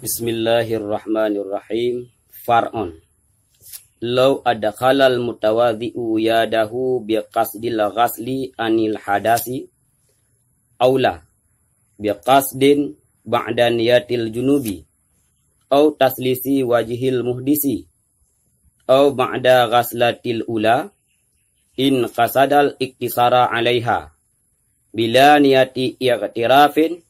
Bismillahirrahmanirrahim. Far'on. Lau adakhalal mutawadhi'u yadahu biqasdil ghasli anil hadasi aula biqasdin ba'da niyatil junubi au taslisi wajihil muhdisi au ba'da ghaslatil ula in qasadal iktisara alaiha bila niyati i'tirafin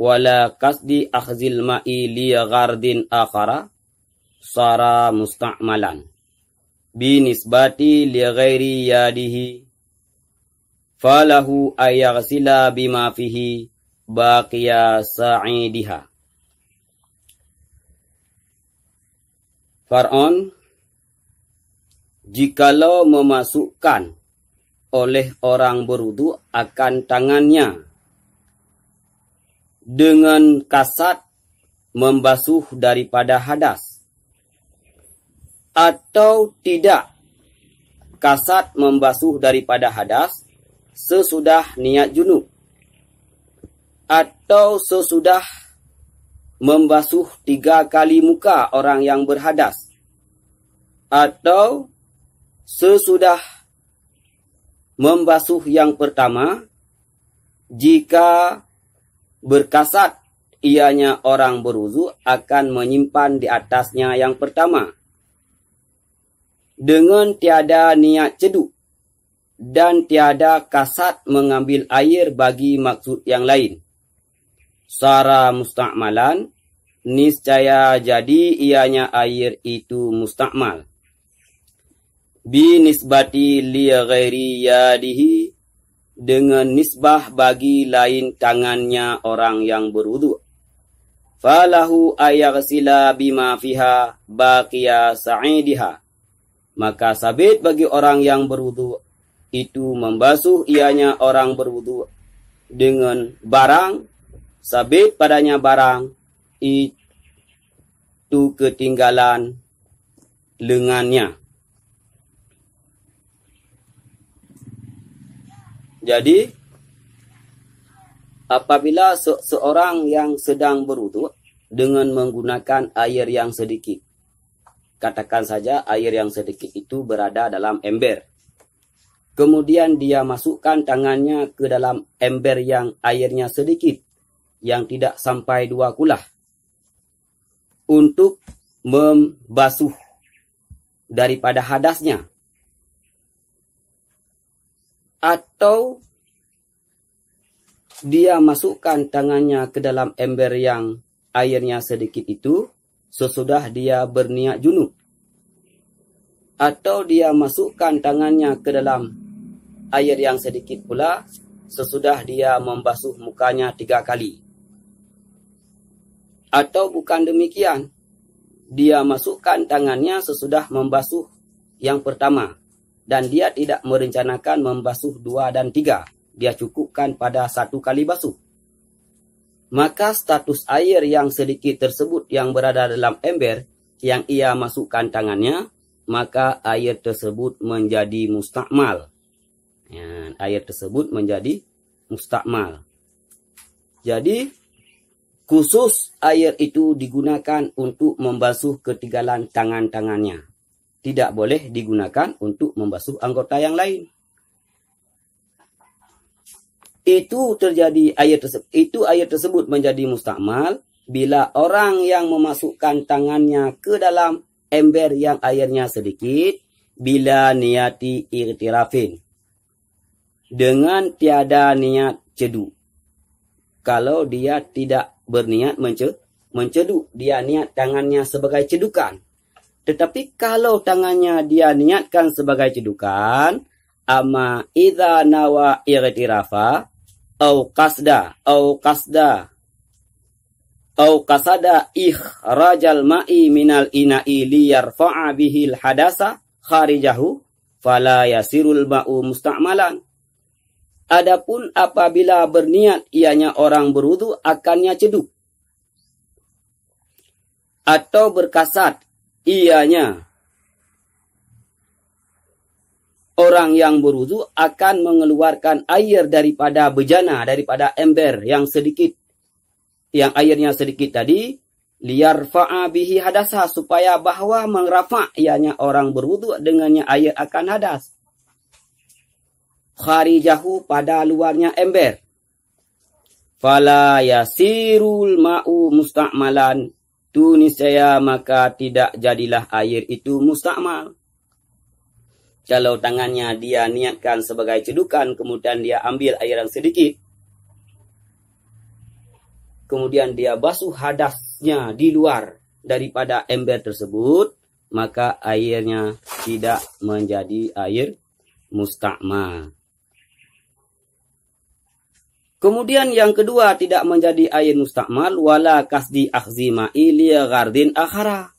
wala kasdi akhzil ma'i li ghardin akhara sara musta'malan bi nisbati li ghairi yadihi falahu ayaghsila bima fihi baqiya sa'idiha Far'on jikalau memasukkan oleh orang berwudu akan tangannya dengan kasat membasuh daripada hadas atau tidak kasat membasuh daripada hadas sesudah niat junub atau sesudah membasuh tiga kali muka orang yang berhadas atau sesudah membasuh yang pertama jika berkasat ianya orang beruzu akan menyimpan di atasnya yang pertama dengan tiada niat ceduk dan tiada kasat mengambil air bagi maksud yang lain sara mustakmalan niscaya jadi ianya air itu mustakmal binisbati li ghairi yadihi dengan nisbah bagi lain tangannya orang yang berwudu. Falahu ayaghsila bima fiha baqiya sa'idiha. Maka sabit bagi orang yang berwudu itu membasuh ianya orang berwudu dengan barang sabit padanya barang itu ketinggalan lengannya Jadi apabila se seorang yang sedang berwudu dengan menggunakan air yang sedikit. Katakan saja air yang sedikit itu berada dalam ember. Kemudian dia masukkan tangannya ke dalam ember yang airnya sedikit, yang tidak sampai dua kulah, untuk membasuh daripada hadasnya atau dia masukkan tangannya ke dalam ember yang airnya sedikit itu sesudah dia berniat junub atau dia masukkan tangannya ke dalam air yang sedikit pula sesudah dia membasuh mukanya tiga kali atau bukan demikian dia masukkan tangannya sesudah membasuh yang pertama dan dia tidak merencanakan membasuh dua dan tiga. Dia cukupkan pada satu kali basuh. Maka status air yang sedikit tersebut yang berada dalam ember yang ia masukkan tangannya, maka air tersebut menjadi mustakmal. Dan ya, air tersebut menjadi mustakmal. Jadi, khusus air itu digunakan untuk membasuh ketinggalan tangan-tangannya. tidak boleh digunakan untuk membasuh anggota yang lain. Itu terjadi air tersebut, itu ayat tersebut menjadi mustakmal bila orang yang memasukkan tangannya ke dalam ember yang airnya sedikit bila niati irtirafin dengan tiada niat cedu. Kalau dia tidak berniat mencedu, dia niat tangannya sebagai cedukan tetapi kalau tangannya dia niatkan sebagai cedukan, ama idza nawa iritirafa au kasda au kasda au kasada ikhrajal ma'i minal ina'i liyarfa'a bihil hadasa kharijahu fala yasirul ma'u musta'malan Adapun apabila berniat ianya orang berwudu akannya ceduk atau berkasat ianya orang yang berwudu akan mengeluarkan air daripada bejana, daripada ember yang sedikit. Yang airnya sedikit tadi, liar faabihi hadasah supaya bahwa mengrafa ianya orang berwudu dengannya air akan hadas. Kharijahu pada luarnya ember. Fala yasirul ma'u musta'malan itu niscaya maka tidak jadilah air itu mustakmal. Kalau tangannya dia niatkan sebagai cedukan, kemudian dia ambil air yang sedikit, kemudian dia basuh hadasnya di luar daripada ember tersebut, maka airnya tidak menjadi air mustakmal. Kemudian yang kedua tidak menjadi ayin mustakmal wala kasdi akhzima ilia gardin akhara.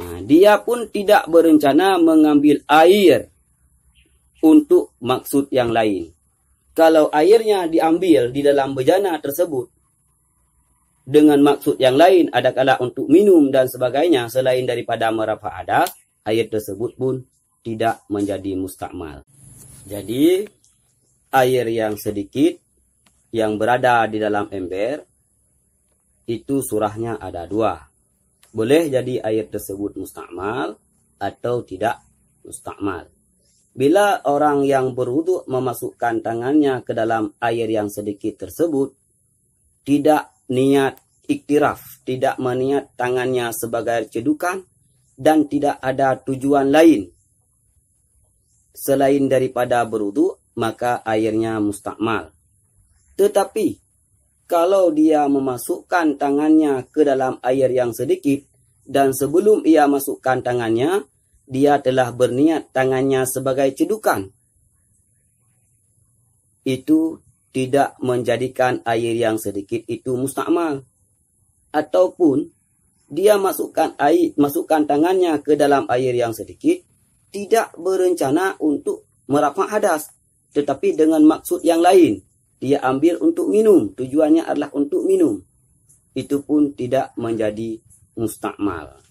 Nah, dia pun tidak berencana mengambil air untuk maksud yang lain. Kalau airnya diambil di dalam bejana tersebut dengan maksud yang lain adakala untuk minum dan sebagainya selain daripada merafa ada air tersebut pun tidak menjadi mustakmal. Jadi air yang sedikit yang berada di dalam ember itu surahnya ada dua. Boleh jadi air tersebut mustakmal atau tidak mustakmal. Bila orang yang berwudhu memasukkan tangannya ke dalam air yang sedikit tersebut, tidak niat iktiraf, tidak meniat tangannya sebagai cedukan, dan tidak ada tujuan lain selain daripada berwudhu, maka airnya mustakmal. Tetapi, kalau dia memasukkan tangannya ke dalam air yang sedikit, dan sebelum ia masukkan tangannya, dia telah berniat tangannya sebagai cedukan. Itu tidak menjadikan air yang sedikit itu mustakmal. Ataupun, dia masukkan air, masukkan tangannya ke dalam air yang sedikit, tidak berencana untuk merapak hadas tetapi dengan maksud yang lain. Dia ambil untuk minum, tujuannya adalah untuk minum. Itu pun tidak menjadi mustakmal.